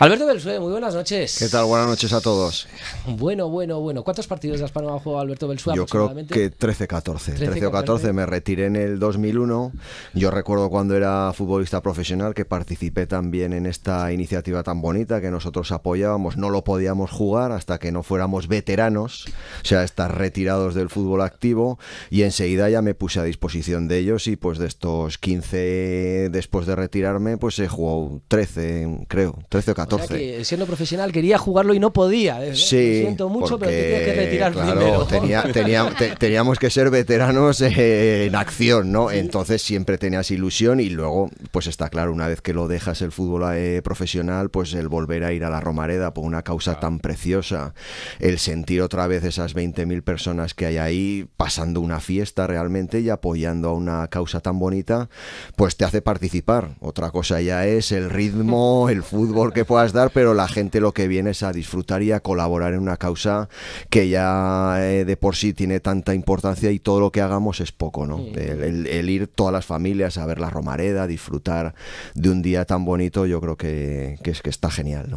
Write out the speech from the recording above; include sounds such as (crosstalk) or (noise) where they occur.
Alberto Belsué, muy buenas noches. ¿Qué tal? Buenas noches a todos. (laughs) Bueno, bueno, bueno. ¿Cuántos partidos de has ha jugado Alberto Belsué? Yo creo que 13, 14. 13, o 14. Me retiré en el 2001. Yo recuerdo cuando era futbolista profesional que participé también en esta iniciativa tan bonita que nosotros apoyábamos. No lo podíamos jugar hasta que no fuéramos veteranos, o sea, estar retirados del fútbol activo. Y enseguida ya me puse a disposición de ellos y pues de estos 15 después de retirarme, pues he jugado 13, creo, 13 14 siendo profesional quería jugarlo y no podía. ¿eh? siento mucho, pero tenía que retirar primero. teníamos que ser veteranos eh, en acción, ¿no? Entonces siempre tenías ilusión y luego, pues está claro, una vez que lo dejas el fútbol eh, profesional, pues el volver a ir a la Romareda por una causa tan preciosa, el sentir otra vez esas 20.000 personas que hay ahí pasando una fiesta realmente y apoyando a una causa tan bonita, pues te hace participar. Otra cosa ya es el ritmo, el fútbol que puede dar, pero la gente lo que viene es a disfrutar y a colaborar en una causa que ya eh, de por sí tiene tanta importancia y todo lo que hagamos es poco, ¿no? El, ir todas las familias a ver la Romareda, disfrutar de un día tan bonito, yo creo que, que es que está genial, ¿no?